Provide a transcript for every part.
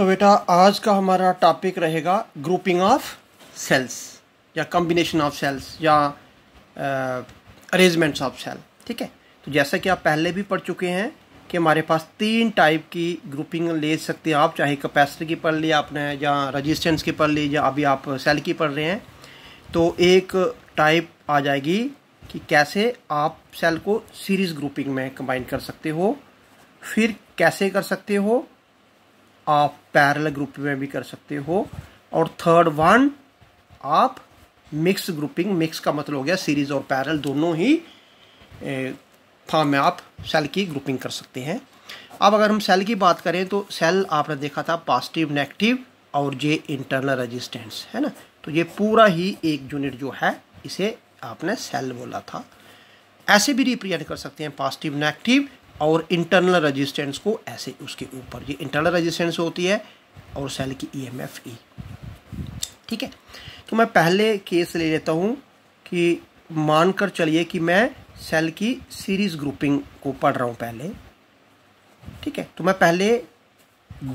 तो बेटा आज का हमारा टॉपिक रहेगा ग्रुपिंग ऑफ सेल्स या कम्बिनेशन ऑफ सेल्स या अरेंजमेंट्स ऑफ सेल ठीक है तो जैसा कि आप पहले भी पढ़ चुके हैं कि हमारे पास तीन टाइप की ग्रुपिंग ले सकते हैं आप चाहे कैपेसिटी की पढ़ ली आपने या रजिस्टेंस की पढ़ ली या अभी आप सेल की पढ़ रहे हैं तो एक टाइप आ जाएगी कि कैसे आप सेल को सीरीज़ ग्रुपिंग में कंबाइन कर सकते हो फिर कैसे कर सकते हो आप पैरल ग्रुप में भी कर सकते हो और थर्ड वन आप मिक्स ग्रुपिंग मिक्स का मतलब हो गया सीरीज और पैरल दोनों ही फॉर्म में आप सेल की ग्रुपिंग कर सकते हैं अब अगर हम सेल की बात करें तो सेल आपने देखा था पॉजिटिव नेगेटिव और ये इंटरनल रेजिस्टेंस है ना तो ये पूरा ही एक यूनिट जो है इसे आपने सेल बोला था ऐसे भी रिप्रेजेंट कर सकते हैं पॉजिटिव नेगेटिव और इंटरनल रजिस्टेंस को ऐसे उसके ऊपर ये इंटरनल रजिस्टेंस होती है और सेल की ई एम एफ ई ठीक है तो मैं पहले केस ले लेता हूँ कि मानकर चलिए कि मैं सेल की सीरीज ग्रुपिंग को पढ़ रहा हूँ पहले ठीक है तो मैं पहले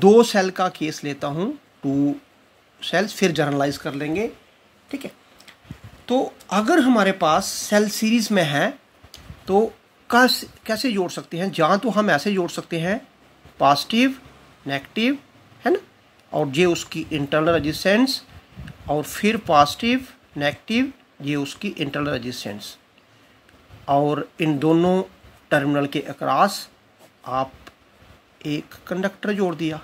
दो सेल का केस लेता हूँ टू सेल्स फिर जर्नलाइज कर लेंगे ठीक है तो अगर हमारे पास सेल सीरीज में है तो कैसे कैसे जोड़ सकते हैं जहाँ तो हम ऐसे जोड़ सकते हैं पॉजिटिव नेगेटिव है ना और ये उसकी इंटरनल रजिस्टेंस और फिर पॉजिटिव नेगेटिव ये उसकी इंटरनल रजिस्टेंस और इन दोनों टर्मिनल के अक्रॉस आप एक कंडक्टर जोड़ दिया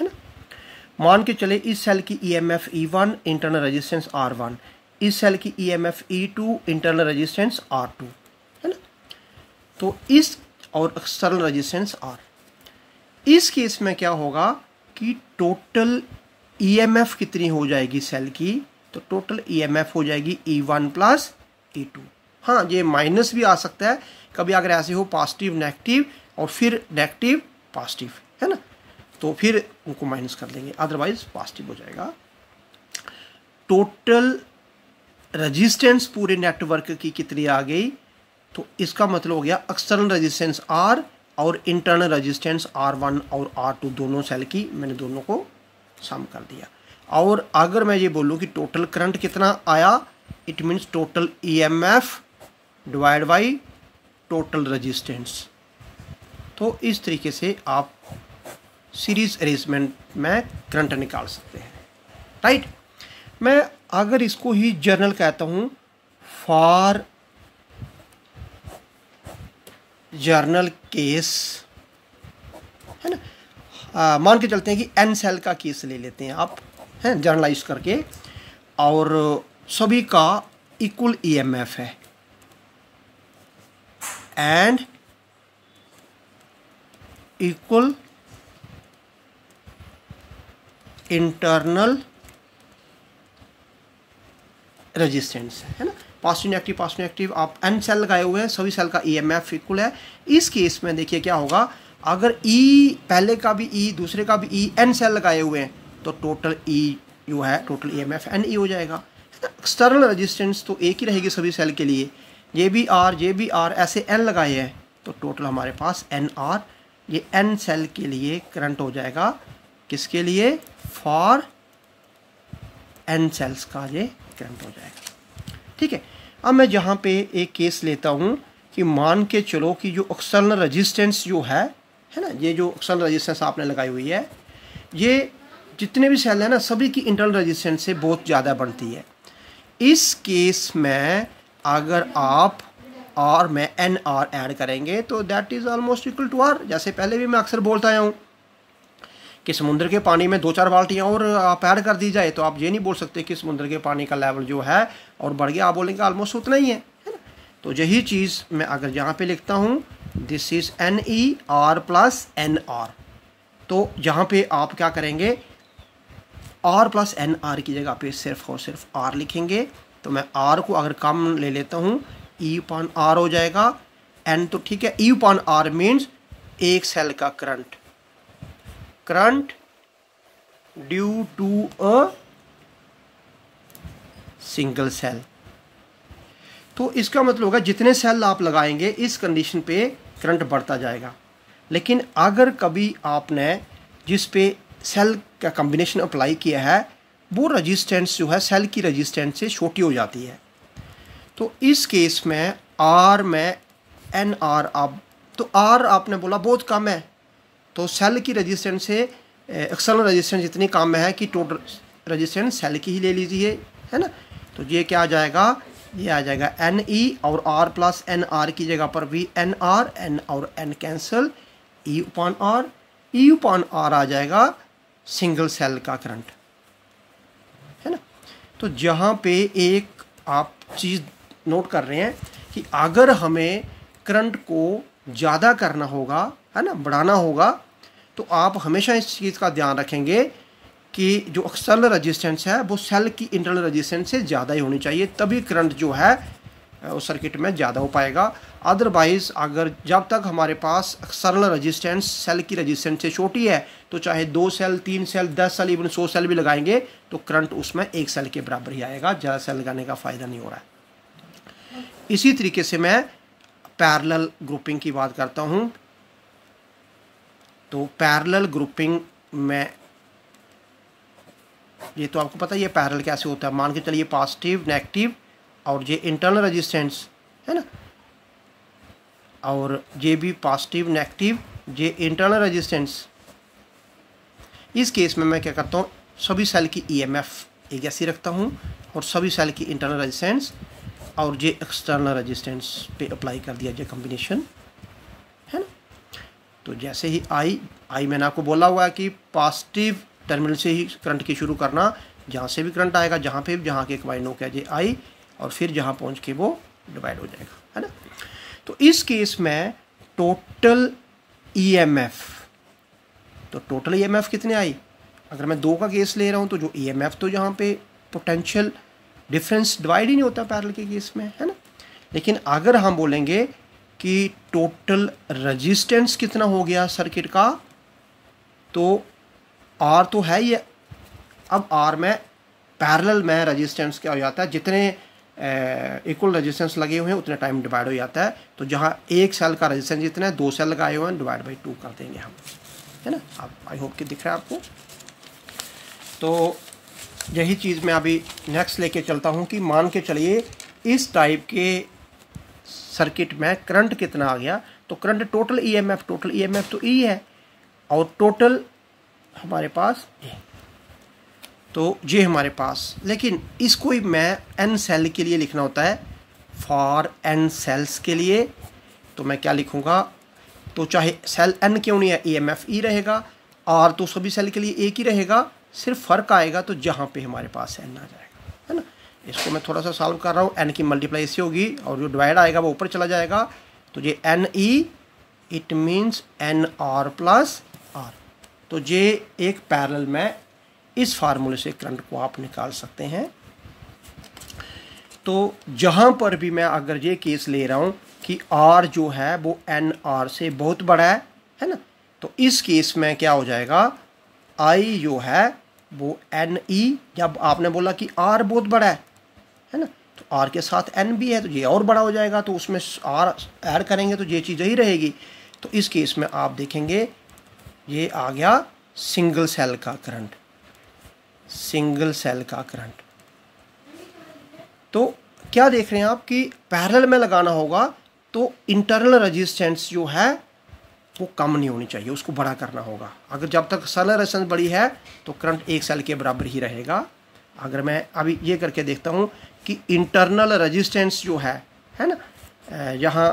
है ना मान के चले इस सेल की E M F E one internal resistance R one इस सेल की E M F E two internal resistance R two है ना तो इस और एक्सटर्नल रजिस्टेंस आर इस केस में क्या होगा कि टोटल ई एम एफ कितनी हो जाएगी सेल की तो टोटल ई एम एफ हो जाएगी E one plus E two हाँ ये माइनस भी आ सकता है कभी अगर ऐसे हो पॉजिटिव नेगेटिव और फिर नेगेटिव पॉजिटिव है ना तो फिर उनको माइनस कर लेंगे अदरवाइज पॉजिटिव हो जाएगा टोटल रजिस्टेंस पूरे नेटवर्क की कितनी आ गई तो इसका मतलब हो गया एक्सटर्नल रजिस्टेंस आर और इंटरनल रजिस्टेंस आर वन और आर टू दोनों सेल की मैंने दोनों को सम कर दिया और अगर मैं ये बोलूँ कि टोटल करंट कितना आया it means total E M F divide by total resistance तो इस तरीके से आप सीरीज अरेंजमेंट में करंट निकाल सकते हैं राइट मैं अगर इसको ही जर्नल कहता हूँ फॉर जर्नल केस है ना मान के चलते हैं कि एन सेल का केस ले लेते हैं आप हैं जर्नलाइज करके और सभी का इक्वल ईएमएफ e है एंड इक्वल इंटरनल रेजिस्टेंस है ना पॉजिटिव नेगेटिव पॉजिटिव नेगेटिव आप एन सेल लगाए हुए हैं सभी सेल का ई एम एफ इक्वल है इस केस में देखिए क्या होगा अगर ई e, पहले का भी ई e, दूसरे का भी ई एन सेल लगाए हुए हैं तो टोटल ई e जो है total E M F N E हो जाएगा एक्सटर्नल रजिस्टेंस तो एक ही रहेगी सभी सेल के लिए J B R J B R ऐसे एन लगाए हैं तो टोटल हमारे पास एन आर ये एन सेल के लिए करंट हो जाएगा किसके लिए फॉर एन सेल्स का ये कैंप हो जाएगा ठीक है अब मैं जहाँ पे एक केस लेता हूँ कि मान के चलो कि जो ऑक्सलनल रजिस्टेंस जो है है ना ये जो ऑक्सलनल रजिस्टेंस आपने लगाई हुई है ये जितने भी सेल है ना सभी की इंटरनल रजिस्टेंस से बहुत ज़्यादा बढ़ती है इस केस में अगर आप आर में एन आर ऐड करेंगे तो that is almost equal to R जैसे पहले भी मैं अक्सर बोलता आया हूँ कि समुद्र के पानी में दो चार बाल्टियाँ और आप ऐड कर दी जाए तो आप ये नहीं बोल सकते कि समुद्र के पानी का लेवल जो है और बढ़ गया आप बोलेंगे ऑलमोस्ट उतना ही है ना तो यही चीज़ मैं अगर यहाँ पे लिखता हूँ this is N E R plus N R तो यहाँ पे आप क्या करेंगे आर प्लस एन आर की जगह पे सिर्फ और सिर्फ आर लिखेंगे तो मैं आर को अगर कम ले लेता हूँ ई पान आर हो जाएगा एन तो ठीक है ई पान आर मीन्स एक सेल का current current due to a single cell तो इसका मतलब होगा जितने सेल आप लगाएंगे इस कंडीशन पे करंट बढ़ता जाएगा लेकिन अगर कभी आपने जिस पे सेल का कॉम्बिनेशन अप्लाई किया है वो रजिस्टेंस जो है सेल की रजिस्टेंस से छोटी हो जाती है तो इस केस में आर में एन आर आप तो आर आपने बोला बहुत कम है तो सेल की रजिस्टेंस से एक्सटर्नल रजिस्टेंस जितनी काम में है कि टोटल रजिस्टेंस सेल की ही ले लीजिए है ना तो ये क्या आ जाएगा ये आ जाएगा एन ई और आर प्लस एन आर की जगह पर भी एन आर एन और N cancel E upon R E upon R आ जाएगा सिंगल सेल का करंट है ना तो जहाँ पे एक आप चीज़ नोट कर रहे हैं कि अगर हमें करंट को ज़्यादा करना होगा है ना बढ़ाना होगा तो आप हमेशा इस चीज़ का ध्यान रखेंगे कि जो एक्सटर्नल रजिस्टेंस है वो सेल की इंटरनल रजिस्टेंस से ज़्यादा ही होनी चाहिए तभी करंट जो है उस सर्किट में ज़्यादा हो पाएगा अदरवाइज़ अगर जब तक हमारे पास एक्सटर्नल रजिस्टेंस सेल की रजिस्टेंस से छोटी है तो चाहे दो सेल तीन सेल दस सेल इवन सौ सेल भी लगाएंगे तो करंट उसमें एक सेल के बराबर ही आएगा ज़्यादा सेल लगाने का फ़ायदा नहीं हो रहा है इसी तरीके से मैं पैरल ग्रुपिंग की बात करता हूँ तो पैरेलल ग्रुपिंग में ये तो आपको पता ही है पैरेलल कैसे होता है मान के चलिए पॉजिटिव नेगेटिव और ये इंटरनल रेजिस्टेंस है ना और ये भी पॉजिटिव नेगेटिव ये इंटरनल रजिस्टेंस इस केस में मैं क्या करता हूँ सभी सेल की ईएमएफ एक ऐसी रखता हूँ और सभी सेल की इंटरनल रजिस्टेंस और ये एक्सटर्नल रजिस्टेंस पे अप्लाई कर दिया जाए कम्बिनेशन तो जैसे ही आई आई मैंने आपको बोला हुआ है कि पॉजिटिव टर्मिनल से ही करंट की शुरू करना जहाँ से भी करंट आएगा जहाँ पे जहाँ के क्वाइनो क्या जे आई और फिर जहाँ पहुँच के वो डिवाइड हो जाएगा है ना तो इस केस में टोटल ईएमएफ e तो टोटल ईएमएफ e कितने आई अगर मैं दो का केस ले रहा हूँ तो जो ईएमएफ e तो यहाँ पे पोटेंशियल डिफरेंस डिवाइड ही नहीं होता पैरल के केस में है ना लेकिन अगर हम बोलेंगे कि टोटल रेजिस्टेंस कितना हो गया सर्किट का तो आर तो है ये अब आर में पैरेलल में रेजिस्टेंस क्या हो जाता है जितने इक्वल रेजिस्टेंस लगे हुए हैं उतने टाइम डिवाइड हो जाता है तो जहाँ एक सेल का रेजिस्टेंस जितना है दो सेल लगाए हुए हैं डिवाइड बाई टू कर देंगे हम है ना आप आई होप कि दिख रहा है आपको तो यही चीज़ मैं अभी नेक्स्ट लेके चलता हूँ कि मान के चलिए इस टाइप के सर्किट में करंट कितना आ गया तो current total EMF total EMF तो ई e है और टोटल हमारे पास ए तो ये हमारे पास लेकिन इसको ही मैं एन सेल के लिए लिखना होता है फॉर एन सेल्स के लिए तो मैं क्या लिखूँगा तो चाहे सेल एन क्यों नहीं है ई एम एफ ई रहेगा आर तो सभी सेल के लिए एक ही रहेगा सिर्फ फ़र्क आएगा तो जहाँ पे हमारे पास एन आ जाएगा इसको मैं थोड़ा सा सॉल्व कर रहा हूँ एन की मल्टीप्लाई इससे होगी और जो डिवाइड आएगा वो ऊपर चला जाएगा तो ये N E it means N R plus R तो ये एक पैरल में इस फार्मूले से करंट को आप निकाल सकते हैं तो जहाँ पर भी मैं अगर ये केस ले रहा हूँ कि आर जो है वो एन आर से बहुत बड़ा है है ना तो इस केस में क्या हो जाएगा आई जो है वो एन ई e, जब आपने बोला कि आर बहुत बड़ा है है ना तो आर के साथ एन भी है तो ये और बड़ा हो जाएगा तो उसमें आर ऐड करेंगे तो ये चीज़ यही रहेगी तो इस केस में आप देखेंगे ये आ गया सिंगल सेल का करंट सिंगल सेल का करंट तो क्या देख रहे हैं आप कि पैरल में लगाना होगा तो इंटरनल रेजिस्टेंस जो है वो कम नहीं होनी चाहिए उसको बड़ा करना होगा अगर जब तक सल रेजिस्टेंस बड़ी है तो करंट एक सेल के बराबर ही रहेगा अगर मैं अभी ये करके देखता हूँ कि इंटरनल रेजिस्टेंस जो है है ना यहाँ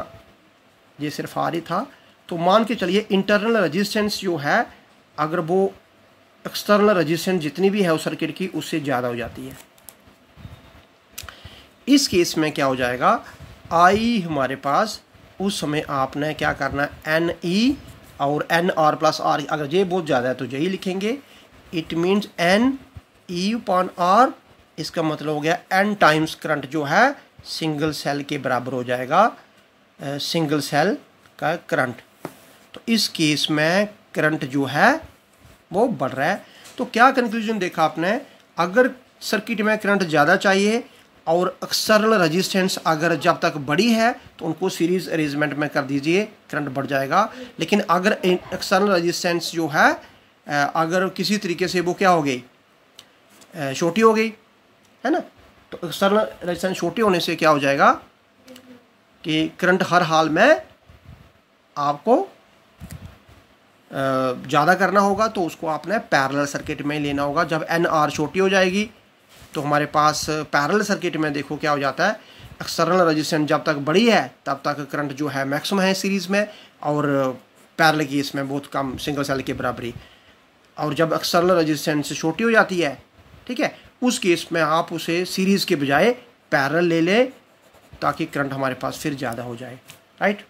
ये सिर्फ आर ही था तो मान के चलिए इंटरनल रेजिस्टेंस जो है अगर वो एक्सटर्नल रेजिस्टेंस जितनी भी है उस सर्किट की उससे ज़्यादा हो जाती है इस केस में क्या हो जाएगा आई हमारे पास उस समय आपने क्या करना है एन ई e और एन आर प्लस आर अगर ये बहुत ज़्यादा है तो यही लिखेंगे it means N E e upon R इसका मतलब हो गया एन टाइम्स करंट जो है सिंगल सेल के बराबर हो जाएगा सिंगल सेल का करंट तो इस केस में करंट जो है वो बढ़ रहा है तो क्या कंक्लूजन देखा आपने अगर सर्किट में करंट ज़्यादा चाहिए और एक्सटर्नल रेजिस्टेंस अगर जब तक बड़ी है तो उनको सीरीज अरेंजमेंट में कर दीजिए करंट बढ़ जाएगा लेकिन अगर एक्सटर्नल रेजिस्टेंस जो है अगर किसी तरीके से वो क्या हो गई छोटी हो गई है ना तो एक्सटर्नल रजिस्टेंस छोटी होने से क्या हो जाएगा कि करंट हर हाल में आपको ज़्यादा करना होगा तो उसको आपने पैरेलल सर्किट में लेना होगा जब एन आर छोटी हो जाएगी तो हमारे पास पैरेलल सर्किट में देखो क्या हो जाता है एक्सटर्नल रजिस्टेंस जब तक बड़ी है तब तक करंट जो है मैक्सिमम है सीरीज़ में और पैरेलल की इसमें बहुत कम सिंगल सेल के बराबरी और जब एक्सटर्नल रजिस्टेंस छोटी हो जाती है ठीक है उस केस में आप उसे सीरीज़ के बजाय पैरल ले लें ताकि करंट हमारे पास फिर ज़्यादा हो जाए राइट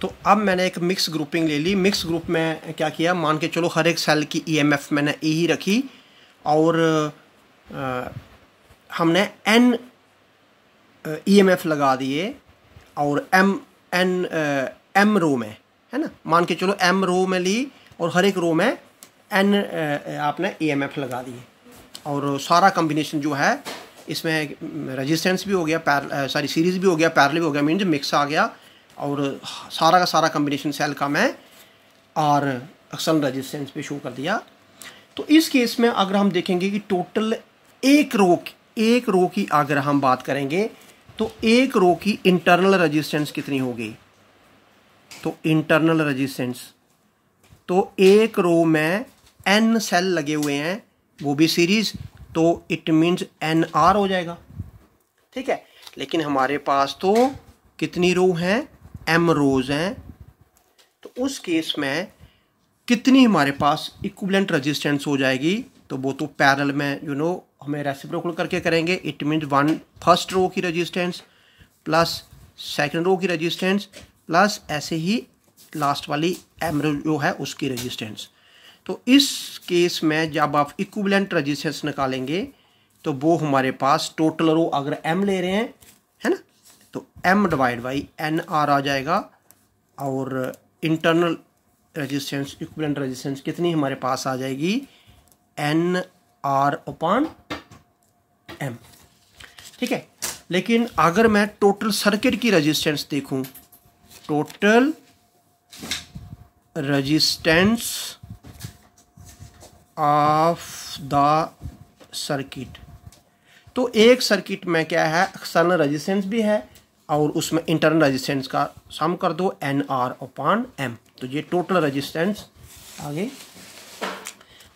तो अब मैंने एक मिक्स ग्रुपिंग ले ली मिक्स ग्रुप में क्या किया मान के चलो हर एक सेल की ईएमएफ मैंने ए ही रखी और आ, हमने एन ईएमएफ लगा दिए और एम एन एम रो में है ना मान के चलो एम रो में ली और हर एक रो में एन uh, uh, आपने ए एम एफ लगा दिए और सारा कम्बिनेशन जो है इसमें रेजिस्टेंस भी हो गया पैर सॉरी सीरीज़ भी हो गया पैरल भी हो गया मीन्स मिक्स आ गया और सारा का सारा कम्बिनेशन सेल का मैं आर अक्सल रेजिस्टेंस पे शो कर दिया तो इस केस में अगर हम देखेंगे कि टोटल एक रो एक रो की अगर हम बात करेंगे तो एक रो की इंटरनल रेजिस्टेंस कितनी होगी तो इंटरनल रेजिस्टेंस तो एक रो में एन सेल लगे हुए हैं वो भी सीरीज तो इट मीन्स एन आर हो जाएगा ठीक है लेकिन हमारे पास तो कितनी रो हैं एम रोज हैं तो उस केस में कितनी हमारे पास इक्वलेंट रजिस्टेंस हो जाएगी तो वो तो पैरल में यू you नो know, हमें रेसिप्रोकल करके करेंगे it means one first row की रजिस्टेंस प्लस सेकेंड रो की रजिस्टेंस प्लस ऐसे ही लास्ट वाली एम रो जो है उसकी रजिस्टेंस तो इस केस में जब आप इक्विवेलेंट रजिस्टेंस निकालेंगे तो वो हमारे पास टोटल रो अगर एम ले रहे हैं है ना तो M divide by N R आ जाएगा और इंटरनल रजिस्टेंस इक्विवेलेंट रजिस्टेंस कितनी हमारे पास आ जाएगी एन आर अपॉन एम ठीक है लेकिन अगर मैं टोटल सर्किट की रजिस्टेंस देखूँ total resistance of the circuit तो एक सर्किट में क्या है एक्सटर्नल रेजिस्टेंस भी है और उसमें इंटरनल रेजिस्टेंस का सम कर दो एन आर अपॉन एम तो ये टोटल रेजिस्टेंस आगे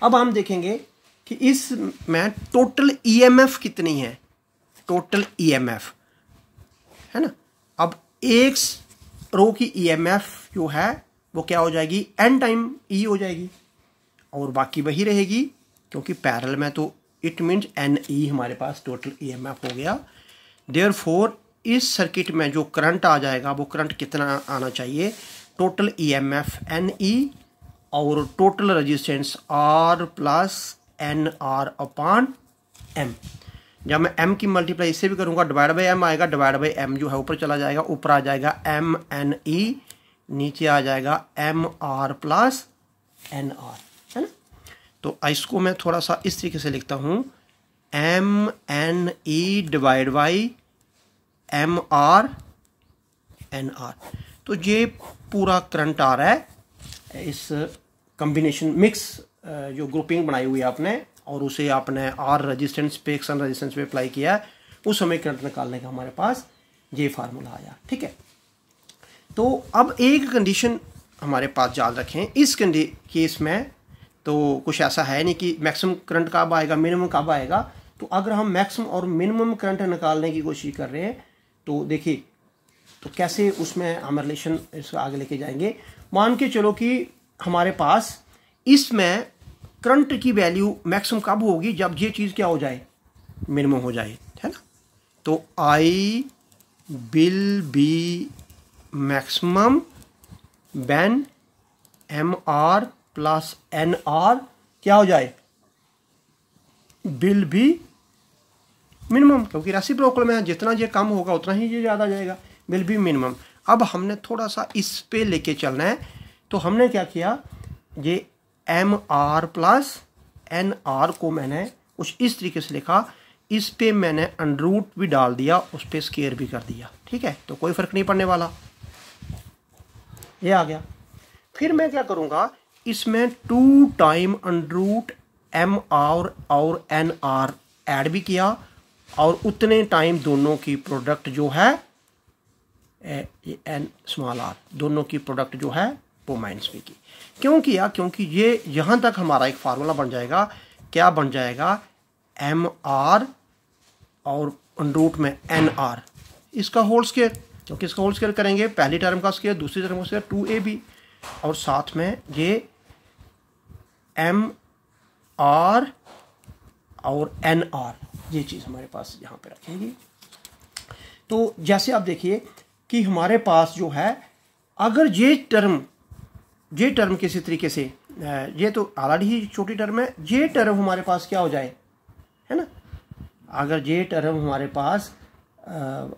अब हम देखेंगे कि इस में टोटल ईएमएफ कितनी है टोटल ईएमएफ e है ना अब एक रो की ईएमएफ e जो है वो क्या हो जाएगी एन टाइम ई हो जाएगी और बाकी वही रहेगी क्योंकि पैरल में तो इट मीन्स एन ई हमारे पास टोटल ई एम एफ हो गया देयर फोर इस सर्किट में जो करंट आ जाएगा वो करंट कितना आना चाहिए total E M F N E और total resistance R plus N R upon M जब मैं एम की मल्टीप्लाई इससे भी करूँगा डिवाइड बाई एम आएगा डिवाइड बाई एम जो है ऊपर चला जाएगा ऊपर आ जाएगा एम एन ई नीचे आ जाएगा M R plus N R तो इसको मैं थोड़ा सा इस तरीके से लिखता हूँ M N E divide by M R N R तो ये पूरा करंट आ रहा है इस कम्बिनेशन मिक्स जो ग्रुपिंग बनाई हुई है आपने और उसे आपने आर रजिस्टेंस पे एक्सन रजिस्टेंस पे अप्लाई किया है उस समय करंट निकालने का हमारे पास ये फार्मूला आया ठीक है तो अब एक कंडीशन हमारे पास याद रखें इस केस में तो कुछ ऐसा है नहीं कि मैक्सिमम करंट कब आएगा मिनिमम कब आएगा तो अगर हम मैक्सिमम और मिनिमम करंट निकालने की कोशिश कर रहे हैं तो देखिए तो कैसे उसमें हम रिलेशन इसको आगे लेके जाएंगे मान के चलो कि हमारे पास इसमें करंट की वैल्यू मैक्सिमम कब होगी जब ये चीज़ क्या हो जाए मिनिमम हो जाए है ना तो I will be maximum when M R plus N R क्या हो जाए बिल भी मिनिमम क्योंकि राशि ब्रोकर में जितना ये कम होगा उतना ही ये ज़्यादा जाएगा बिल भी मिनिमम अब हमने थोड़ा सा इस पे लेके चलना है तो हमने क्या किया ये M R plus N R को मैंने कुछ इस तरीके से लिखा इस पे मैंने अनरूट भी डाल दिया उस पर स्केयर भी कर दिया ठीक है तो कोई फ़र्क नहीं पड़ने वाला ये आ गया फिर मैं क्या करूँगा इसमें two time under root M R और एन आर ऐड भी किया और उतने टाइम दोनों की प्रोडक्ट जो है एन स्मॉल आर दोनों की प्रोडक्ट जो है वो माइनस भी की क्यों किया क्योंकि ये यहाँ तक हमारा एक फार्मूला बन जाएगा क्या बन जाएगा एम आर और अंडरूट में एन आर इसका होल स्केयर क्योंकि इसका होल स्केयर करेंगे पहली टर्म का स्केयर दूसरी टर्म का स्केयर टू ए बी और साथ में ये एम आर और एन आर ये चीज़ हमारे पास यहाँ पे रखेगी तो जैसे आप देखिए कि हमारे पास जो है अगर ये टर्म ये टर्म किसी तरीके से ये तो ऑलरेडी ही छोटी टर्म है ये टर्म हमारे पास क्या हो जाए है ना अगर ये टर्म हमारे पास आ,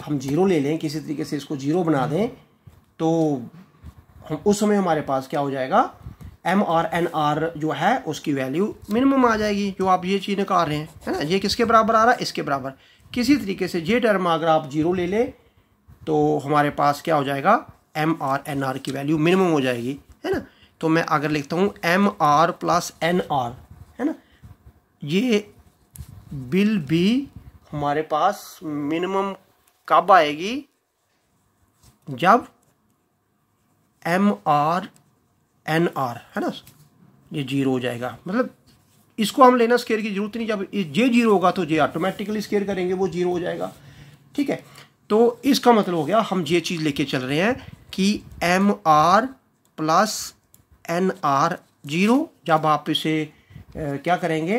हम जीरो ले लें किसी तरीके से इसको जीरो बना दें तो हम उस समय हमारे पास क्या हो जाएगा एम आर एन आर जो है उसकी वैल्यू मिनिमम आ जाएगी जो आप ये चीज़ निकाल रहे हैं है ना ये किसके बराबर आ रहा है इसके बराबर किसी तरीके से ये टर्म अगर आप जीरो ले लें तो हमारे पास क्या हो जाएगा एम आर एन आर की वैल्यू मिनिमम हो जाएगी है ना तो मैं अगर लिखता हूँ M R plus N R है ना ये बिल भी हमारे पास मिनिमम कब आएगी जब एम आर एन आर है ना ये जीरो हो जाएगा मतलब इसको हम लेना स्केयर की जरूरत नहीं जब जे जीरो होगा तो जे ऑटोमेटिकली स्केयर करेंगे वो जीरो हो जाएगा ठीक है तो इसका मतलब हो गया हम ये चीज़ लेके चल रहे हैं कि M R plus N R zero जब आप इसे आ, क्या करेंगे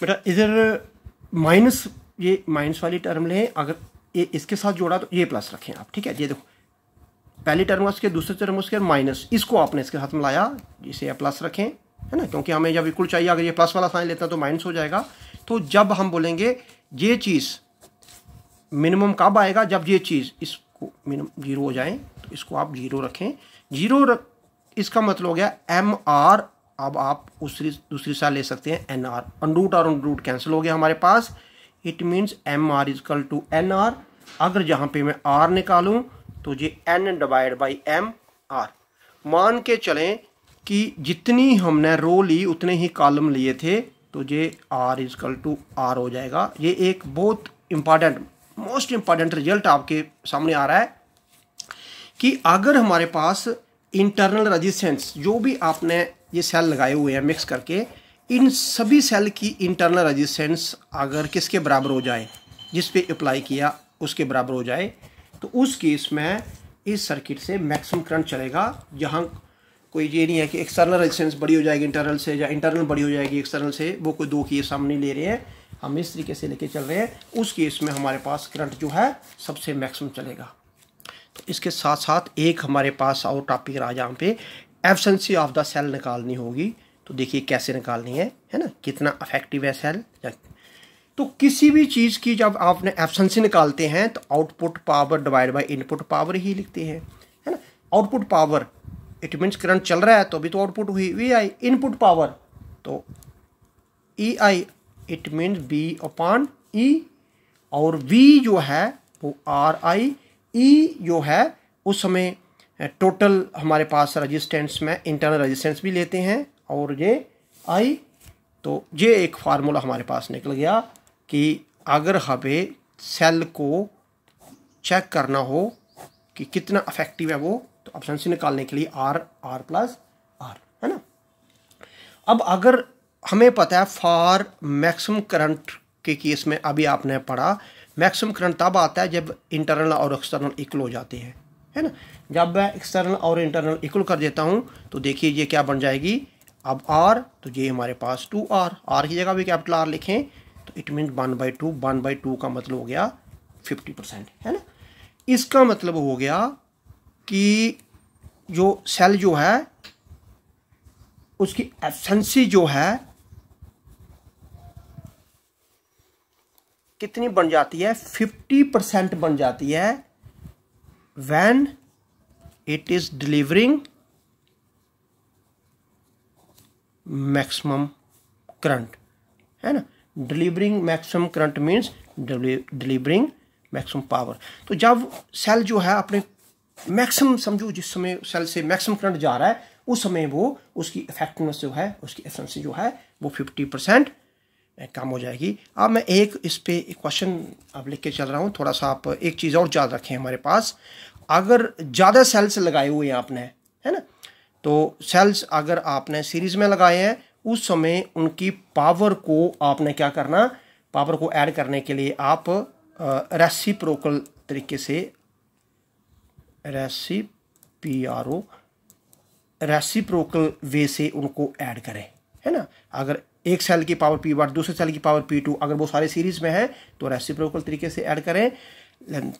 बेटा इधर माइनस ये माइनस वाली टर्म लें अगर ये इसके साथ जोड़ा तो ये प्लस रखें आप ठीक है ये देखो पहली टर्म स्केयर दूसरे टर्म स्केयर माइनस इसको आपने इसके साथ मिलाया इसे प्लस रखें है ना क्योंकि हमें जब इक्वल चाहिए अगर ये प्लस वाला साइन लेते हैं तो माइनस हो जाएगा तो जब हम बोलेंगे ये चीज़ मिनिमम कब आएगा जब ये चीज़ इसको मिनिमम जीरो हो जाए तो इसको आप जीरो रखें जीरो रख इसका मतलब हो गया एम आर अब आप दूसरी दूसरी साल ले सकते हैं एन आर अनरूट और अनरूट कैंसिल हो गया हमारे पास it means M R equal to N R अगर जहां पे मैं आर निकालू तो ये N divide by M R मान के चलें कि जितनी हमने रो ली उतने ही कॉलम लिए थे तो ये आर इजकल टू आर हो जाएगा ये एक बहुत इंपॉर्टेंट मोस्ट इम्पॉर्टेंट रिजल्ट आपके सामने आ रहा है कि अगर हमारे पास इंटरनल रजिस्टेंस जो भी आपने ये सेल लगाए हुए हैं मिक्स करके इन सभी सेल की इंटरनल रजिस्टेंस अगर किसके बराबर हो जाए जिस पे अप्लाई किया उसके बराबर हो जाए तो उस केस में इस सर्किट से मैक्सिमम करंट चलेगा जहाँ कोई ये नहीं है कि एक्सटर्नल रेजिस्टेंस बड़ी हो जाएगी इंटरनल से या इंटरनल बड़ी हो जाएगी एक्सटर्नल से वो कोई दो केस हम नहीं ले रहे हैं हम इस तरीके से लेके चल रहे हैं उस केस में हमारे पास करंट जो है सबसे मैक्सिमम चलेगा तो इसके साथ साथ एक हमारे पास और टॉपिक रहा जहाँ पे एबसेंसी ऑफ द सेल निकालनी होगी तो देखिए कैसे निकालनी है है ना कितना अफेक्टिव है सेल तो किसी भी चीज़ की जब आपने एफसेंसी निकालते हैं तो output power divide by input power ही लिखते हैं है ना output power it means current चल रहा है तो अभी तो आउटपुट हुई वी आई इनपुट पावर तो E I it means V upon E और वी जो है वो आर आई ई जो है उस समय टोटल हमारे पास रजिस्टेंस में इंटरनल रजिस्टेंस भी लेते हैं और ये आई तो ये एक फार्मूला हमारे पास निकल गया कि अगर हमें सेल को चेक करना हो कि कितना अफेक्टिव है वो तो ऑप्शन सी निकालने के लिए आर आर प्लस आर है ना अब अगर हमें पता है फॉर मैक्सिमम करंट के केस में अभी आपने पढ़ा मैक्सिमम करंट तब आता है जब इंटरनल और एक्सटर्नल इक्वल हो जाते हैं है ना जब मैं एक्सटर्नल और इंटरनल इक्वल कर देता हूँ तो देखिए ये क्या बन जाएगी अब आर तो ये हमारे पास टू आर आर की जगह भी कैपिटल आर लिखें तो it mean one by two one by two का मतलब हो गया फिफ्टी परसेंट है ना इसका मतलब हो गया कि जो सेल जो है उसकी एफसेंसी जो है कितनी बन जाती है फिफ्टी परसेंट बन जाती है when it is delivering maximum current है ना delivering maximum current means delivering maximum power तो जब सेल जो है अपने मैक्सिमम समझो जिस समय सेल से मैक्सिमम करंट जा रहा है उस समय वो उसकी इफेक्टिवनेस जो है उसकी एफेंसी जो है वो फिफ्टी परसेंट कम हो जाएगी अब मैं एक इस पर क्वेश्चन अब लिख के चल रहा हूँ थोड़ा सा आप एक चीज़ और याद रखें हमारे पास अगर ज़्यादा सेल्स लगाए हुए हैं आपने है ना तो सेल्स अगर आपने सीरीज में लगाए हैं उस समय उनकी पावर को आपने क्या करना पावर को ऐड करने के लिए आप रेसिप्रोकल तरीके से रेसी P R O reciprocal way से उनको ऐड करें है ना अगर एक सेल की पावर पी वन दूसरे सेल की पावर पी टू अगर वो सारे सीरीज में है तो रेसिप्रोकल तरीके से ऐड करें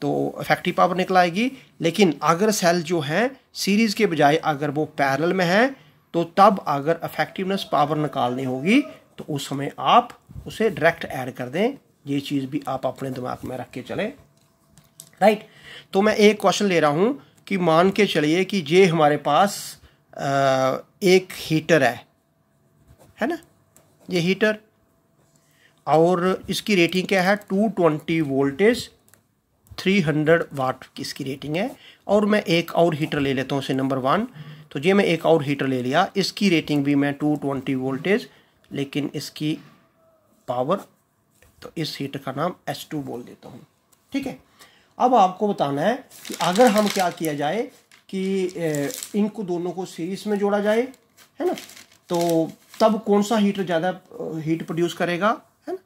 तो इफेक्टिव पावर निकल आएगी लेकिन अगर सेल जो हैं सीरीज़ के बजाय अगर वो पैरल में हैं तो तब अगर इफेक्टिवनेस पावर निकालनी होगी तो उस समय आप उसे डायरेक्ट ऐड कर दें ये चीज़ भी आप अपने दिमाग में रख के चलें राइट तो मैं एक क्वेश्चन ले रहा हूँ कि मान के चलिए कि ये हमारे पास एक हीटर है है ना ये हीटर और इसकी रेटिंग क्या है 220 वोल्टेज 300 वाट की इसकी रेटिंग है और मैं एक और हीटर ले लेता हूँ उसे नंबर वन तो ये मैं एक और हीटर ले लिया इसकी रेटिंग भी मैं 220 वोल्टेज लेकिन इसकी पावर तो इस हीटर का नाम एस टू बोल देता हूँ ठीक है अब आपको बताना है कि अगर हम क्या किया जाए कि इनको दोनों को सीरीज में जोड़ा जाए है ना तो तब कौन सा हीटर ज़्यादा हीट प्रोड्यूस करेगा है ना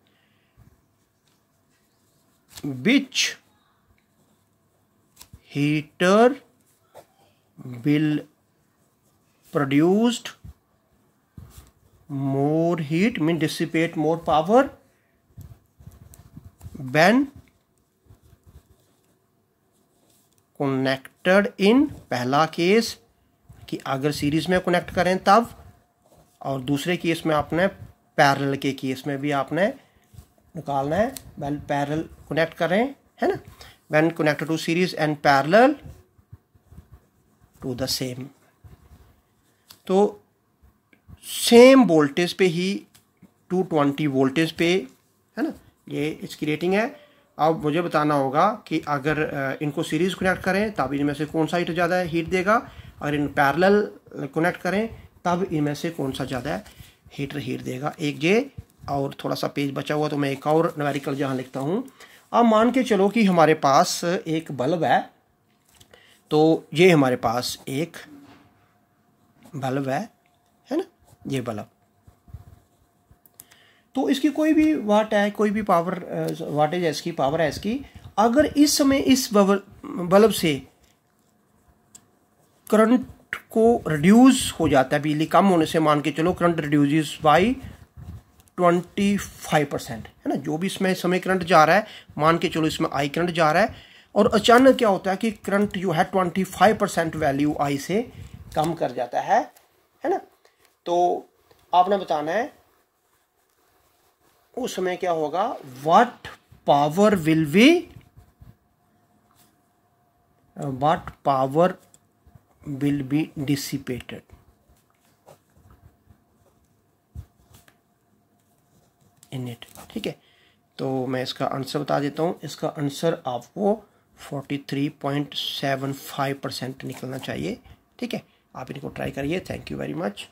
which heater will produced more heat mean dissipate more power when connected in पहला केस कि अगर सीरीज में कनेक्ट करें तब और दूसरे केस में आपने पैरल के केस में भी आपने निकालना है वेल पैरल कनेक्ट करें है ना when connected to series and parallel to the same तो सेम वोल्टेज पे ही 220 वोल्टेज पे है ना ये इसकी रेटिंग है अब मुझे बताना होगा कि अगर इनको सीरीज़ कनेक्ट करें तब इनमें से कौन सा हीट ज़्यादा हीट देगा अगर इन पैरेलल कनेक्ट करें तब इनमें से कौन सा ज़्यादा हीटर हीट देगा एक जे और थोड़ा सा पेज बचा हुआ तो मैं एक और नवेरिकल जहाँ लिखता हूँ अब मान के चलो कि हमारे पास एक बल्ब है तो ये हमारे पास एक बल्ब है है ना ये बल्ब तो इसकी कोई भी वाट है कोई भी पावर वाटेज uh, है इसकी पावर है इसकी अगर इस समय इस बल्ब से करंट को रिड्यूस हो जाता है बिजली कम होने से मान के चलो current reduce by twenty five percent है ना जो भी इसमें समय करंट जा रहा है मान के चलो इसमें आई करंट जा रहा है और अचानक क्या होता है कि करंट जो है twenty five percent value I से कम कर जाता है है ना तो आपने बताना है उस समय क्या होगा what power will be what power will be dissipated in it ठीक है तो मैं इसका आंसर बता देता हूँ इसका आंसर आपको 43.75 परसेंट निकलना चाहिए ठीक है आप इनको ट्राई करिए थैंक यू वेरी मच